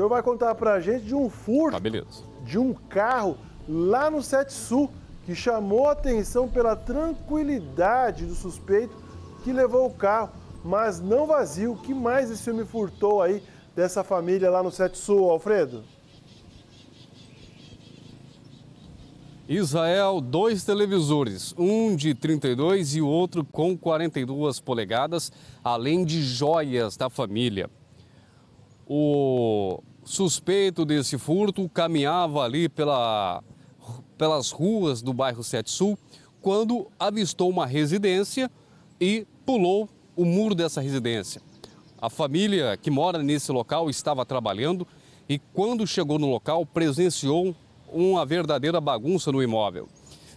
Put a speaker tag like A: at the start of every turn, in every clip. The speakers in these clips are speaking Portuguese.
A: senhor vai contar para a gente de um furto tá, de um carro lá no Sete Sul que chamou atenção pela tranquilidade do suspeito que levou o carro, mas não vazio. O que mais esse homem furtou aí dessa família lá no Sete Sul, Alfredo?
B: Israel, dois televisores, um de 32 e o outro com 42 polegadas, além de joias da família. O suspeito desse furto caminhava ali pela, pelas ruas do bairro Sete Sul quando avistou uma residência e pulou o muro dessa residência. A família que mora nesse local estava trabalhando e, quando chegou no local, presenciou uma verdadeira bagunça no imóvel.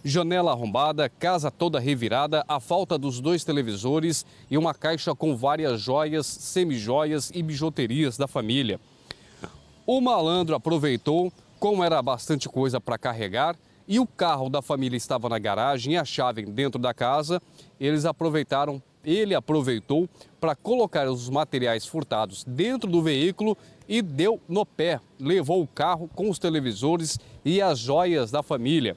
B: Janela arrombada, casa toda revirada, a falta dos dois televisores e uma caixa com várias joias, semijoias e bijuterias da família. O malandro aproveitou, como era bastante coisa para carregar e o carro da família estava na garagem e a chave dentro da casa, eles aproveitaram, ele aproveitou para colocar os materiais furtados dentro do veículo e deu no pé, levou o carro com os televisores e as joias da família.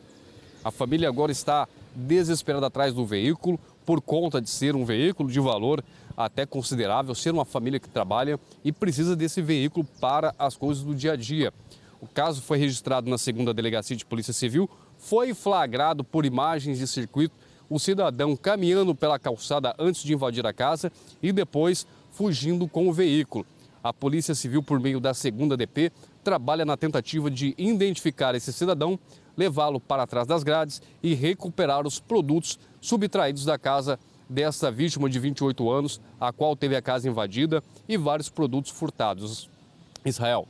B: A família agora está desesperada atrás do veículo, por conta de ser um veículo de valor até considerável, ser uma família que trabalha e precisa desse veículo para as coisas do dia a dia. O caso foi registrado na segunda delegacia de Polícia Civil, foi flagrado por imagens de circuito o cidadão caminhando pela calçada antes de invadir a casa e depois fugindo com o veículo. A Polícia Civil, por meio da segunda DP, trabalha na tentativa de identificar esse cidadão levá-lo para trás das grades e recuperar os produtos subtraídos da casa dessa vítima de 28 anos, a qual teve a casa invadida e vários produtos furtados. Israel.